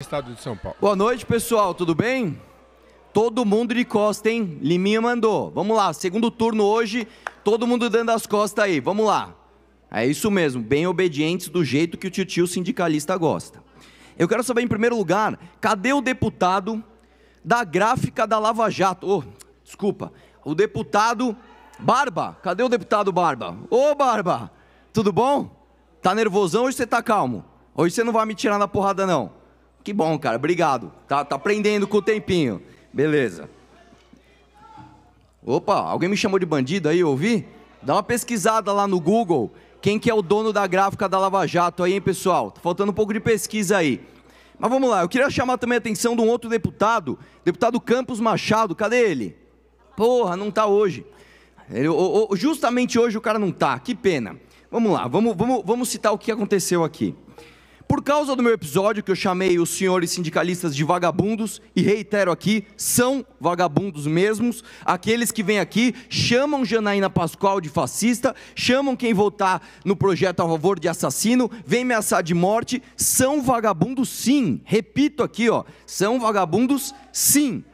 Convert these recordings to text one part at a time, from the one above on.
Estado de São Paulo. Boa noite, pessoal, tudo bem? Todo mundo de costa, hein? Liminha mandou. Vamos lá, segundo turno hoje, todo mundo dando as costas aí, vamos lá. É isso mesmo, bem obedientes do jeito que o tio sindicalista gosta. Eu quero saber, em primeiro lugar, cadê o deputado da gráfica da Lava Jato? Oh, desculpa, o deputado Barba. Cadê o deputado Barba? Ô, oh, Barba, tudo bom? Tá nervosão hoje você tá calmo? Hoje você não vai me tirar na porrada, não. Que bom, cara. Obrigado. Tá, tá aprendendo com o tempinho. Beleza. Opa, alguém me chamou de bandido aí, ouvi? Dá uma pesquisada lá no Google. Quem que é o dono da gráfica da Lava Jato aí, hein, pessoal? Tá faltando um pouco de pesquisa aí. Mas vamos lá, eu queria chamar também a atenção de um outro deputado, deputado Campos Machado, cadê ele? Porra, não tá hoje. Ele, o, o, justamente hoje o cara não tá, que pena. Vamos lá, vamos, vamos, vamos citar o que aconteceu aqui. Por causa do meu episódio que eu chamei os senhores sindicalistas de vagabundos, e reitero aqui, são vagabundos mesmos, aqueles que vêm aqui, chamam Janaína Pascoal de fascista, chamam quem votar no projeto a favor de assassino, vem ameaçar de morte, são vagabundos sim. Repito aqui, ó, são vagabundos sim.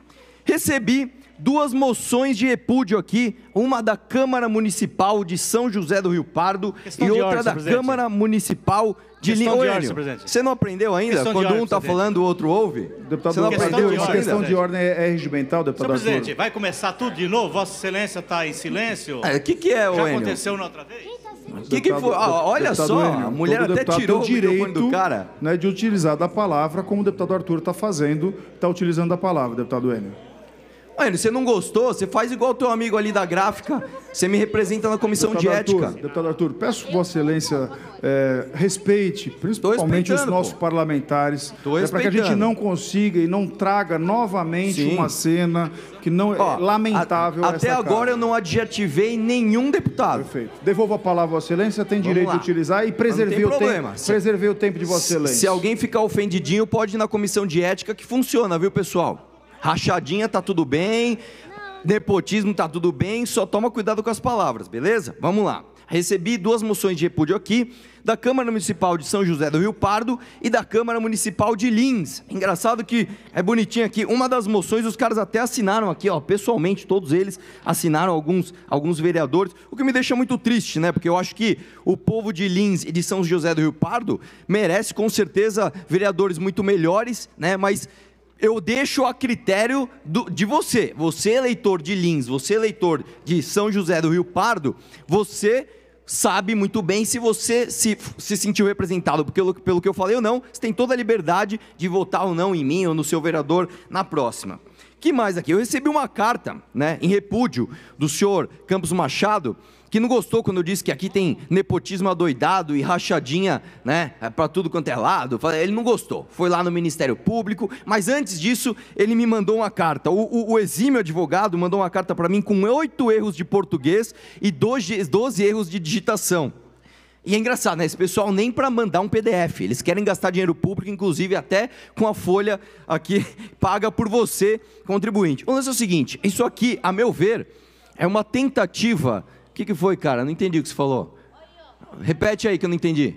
Recebi duas moções de repúdio aqui, uma da Câmara Municipal de São José do Rio Pardo Questão e outra ordem, da presidente. Câmara Municipal de Linhares. Você não aprendeu ainda? Questão Quando ordem, um está falando, o outro ouve? Deputado, você não questão aprendeu de ordem, questão de ordem é, é regimental, deputado. Senhor presidente, vai começar tudo de novo? Vossa Excelência está em silêncio? O é, que, que é, o Já aconteceu na outra vez? Que que foi? Ah, olha só, Enio, a mulher até tirou o direito do cara. Né, de utilizar da palavra como o deputado Arthur está fazendo, está utilizando a palavra, deputado Enio. Mano, você não gostou? Você faz igual o teu amigo ali da gráfica. Você me representa na comissão deputado de ética. deputado Arthur, peço Vossa Excelência é, respeite, principalmente os nossos pô. parlamentares, é para que a gente não consiga e não traga novamente Sim. uma cena que não é Ó, é lamentável. A, até agora casa. eu não adjetivei nenhum deputado. Perfeito. Devolvo a palavra à Vossa Excelência, tem direito de utilizar e preservei o problema. tempo. Se, preservei o tempo de Vossa Excelência. Se alguém ficar ofendidinho, pode ir na comissão de ética que funciona, viu, pessoal? Rachadinha tá tudo bem, nepotismo tá tudo bem, só toma cuidado com as palavras, beleza? Vamos lá. Recebi duas moções de repúdio aqui, da Câmara Municipal de São José do Rio Pardo e da Câmara Municipal de Lins. Engraçado que é bonitinho aqui, uma das moções os caras até assinaram aqui, ó, pessoalmente, todos eles assinaram alguns, alguns vereadores, o que me deixa muito triste, né? Porque eu acho que o povo de Lins e de São José do Rio Pardo merece com certeza vereadores muito melhores, né? Mas eu deixo a critério do, de você, você eleitor de Lins, você eleitor de São José do Rio Pardo, você sabe muito bem se você se, se sentiu representado pelo, pelo que eu falei ou não, você tem toda a liberdade de votar ou não em mim ou no seu vereador na próxima que mais aqui? Eu recebi uma carta, né, em repúdio do senhor Campos Machado, que não gostou quando eu disse que aqui tem nepotismo adoidado e rachadinha, né, é para tudo quanto é lado. Ele não gostou. Foi lá no Ministério Público, mas antes disso, ele me mandou uma carta. O, o, o exímio advogado mandou uma carta para mim com oito erros de português e doze erros de digitação. E é engraçado, né? Esse pessoal nem para mandar um PDF, eles querem gastar dinheiro público, inclusive até com a folha aqui paga por você, contribuinte. O lance é o seguinte: isso aqui, a meu ver, é uma tentativa. O que, que foi, cara? Não entendi o que você falou. Repete aí que eu não entendi.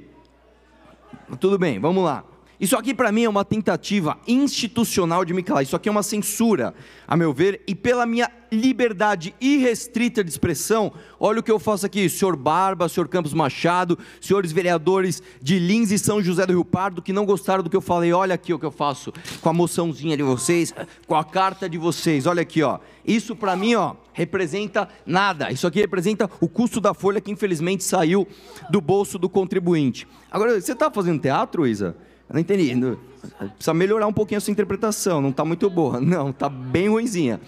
Tudo bem, vamos lá. Isso aqui para mim é uma tentativa institucional de me calar. Isso aqui é uma censura, a meu ver, e pela minha liberdade irrestrita de expressão, olha o que eu faço aqui, senhor Barba, senhor Campos Machado, senhores vereadores de Lins e São José do Rio Pardo que não gostaram do que eu falei. Olha aqui o que eu faço com a moçãozinha de vocês, com a carta de vocês. Olha aqui, ó. Isso para mim, ó, representa nada. Isso aqui representa o custo da folha que infelizmente saiu do bolso do contribuinte. Agora, você está fazendo teatro, Isa? Não entendi. Precisa melhorar um pouquinho a sua interpretação. Não está muito boa. Não, está bem ruinzinha.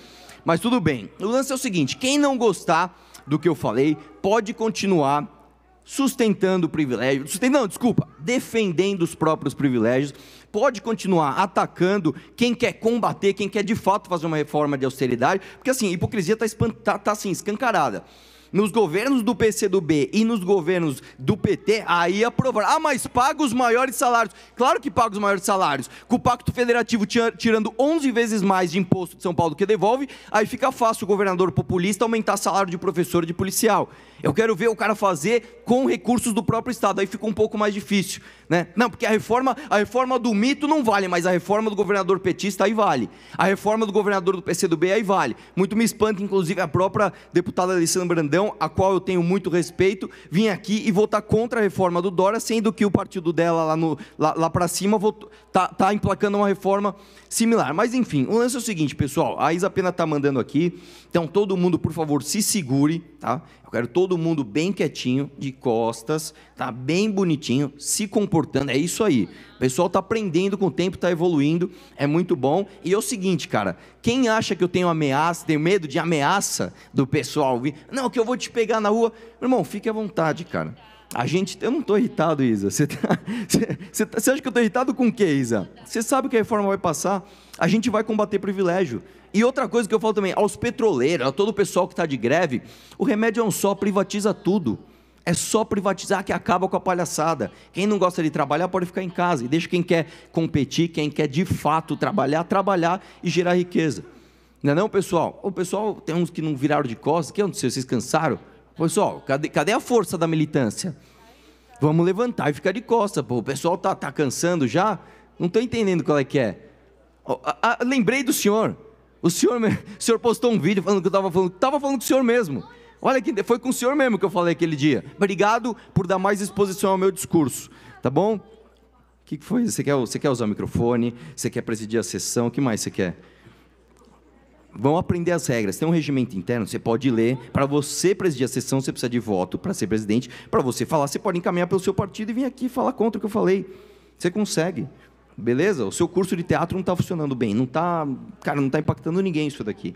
Mas tudo bem. O lance é o seguinte: quem não gostar do que eu falei, pode continuar sustentando o privilégio. não, desculpa, defendendo os próprios privilégios. Pode continuar atacando quem quer combater, quem quer de fato fazer uma reforma de austeridade, porque assim, a hipocrisia está tá, tá, assim, escancarada nos governos do PCdoB e nos governos do PT, aí aprovaram. Ah, mas paga os maiores salários. Claro que paga os maiores salários. Com o Pacto Federativo tirando 11 vezes mais de imposto de São Paulo que devolve, aí fica fácil o governador populista aumentar salário de professor e de policial. Eu quero ver o cara fazer com recursos do próprio Estado. Aí fica um pouco mais difícil, né? Não, porque a reforma, a reforma do mito não vale, mas a reforma do governador petista aí vale. A reforma do governador do PCdoB aí vale. Muito me espanta, inclusive, a própria deputada Alessandra Brandão, a qual eu tenho muito respeito, vir aqui e votar contra a reforma do Dora, sendo que o partido dela lá, lá, lá para cima votou, tá, tá emplacando uma reforma similar. Mas, enfim, o lance é o seguinte, pessoal. A Isa Pena tá mandando aqui. Então, todo mundo, por favor, se segure tá? Eu quero todo mundo bem quietinho, de costas, tá? Bem bonitinho, se comportando. É isso aí. O pessoal tá aprendendo com o tempo, tá evoluindo, é muito bom. E é o seguinte, cara, quem acha que eu tenho ameaça, tenho medo de ameaça do pessoal vir, não, que eu vou te pegar na rua, irmão, fique à vontade, cara. A gente, eu não estou irritado, Isa. Você, tá, você, você, tá, você acha que eu estou irritado com o quê, Isa? Você sabe que a reforma vai passar, a gente vai combater privilégio. E outra coisa que eu falo também, aos petroleiros, a todo o pessoal que está de greve, o remédio é um só, privatiza tudo. É só privatizar que acaba com a palhaçada. Quem não gosta de trabalhar pode ficar em casa e deixa quem quer competir, quem quer de fato trabalhar, trabalhar e gerar riqueza. Não é não, pessoal? O pessoal tem uns que não viraram de costas, que eu não vocês cansaram? Pessoal, assim, cadê, cadê a força da militância? Vamos levantar e ficar de costa, pô. O pessoal tá, tá cansando já? Não estou entendendo qual é que é. Oh, lembrei do senhor. O senhor, me... o senhor postou um vídeo falando que eu estava falando. Estava falando do senhor mesmo. Olha que foi com o senhor mesmo que eu falei aquele dia. Obrigado por dar mais exposição ao meu discurso, tá bom? O que, que foi? Você quer, você quer usar o microfone? Você quer presidir a sessão? O que mais você quer? vão aprender as regras. Tem um regimento interno, você pode ler. Para você presidir a sessão, você precisa de voto para ser presidente. Para você falar, você pode encaminhar pelo seu partido e vir aqui falar contra o que eu falei. Você consegue. Beleza? O seu curso de teatro não está funcionando bem. Não está. Cara, não está impactando ninguém isso daqui.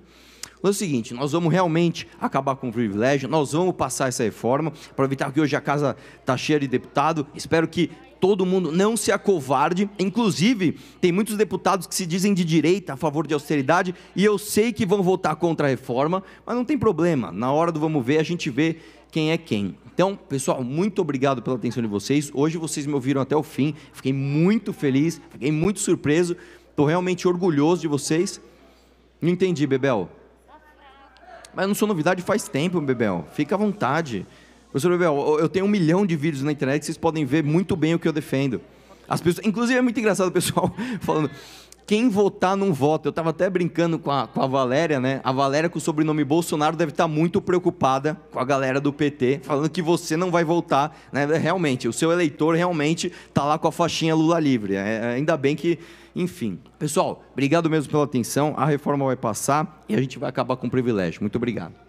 Mas é o seguinte, nós vamos realmente acabar com o privilégio, nós vamos passar essa reforma, aproveitar que hoje a casa está cheia de deputado, espero que todo mundo não se acovarde. Inclusive, tem muitos deputados que se dizem de direita a favor de austeridade e eu sei que vão votar contra a reforma, mas não tem problema. Na hora do vamos ver, a gente vê quem é quem. Então, pessoal, muito obrigado pela atenção de vocês. Hoje vocês me ouviram até o fim. Fiquei muito feliz, fiquei muito surpreso. Estou realmente orgulhoso de vocês. Não entendi, Bebel. Mas não sou novidade faz tempo, Bebel. Fica à vontade. Professor Bebel, eu tenho um milhão de vídeos na internet que vocês podem ver muito bem o que eu defendo. As pessoas, inclusive é muito engraçado o pessoal falando, quem votar não vota. Eu estava até brincando com a, com a Valéria, né? A Valéria com o sobrenome Bolsonaro deve estar tá muito preocupada com a galera do PT, falando que você não vai votar, né? Realmente, o seu eleitor realmente está lá com a faixinha Lula livre. É, é, ainda bem que, enfim. Pessoal, obrigado mesmo pela atenção. A reforma vai passar e a gente vai acabar com o privilégio. Muito obrigado.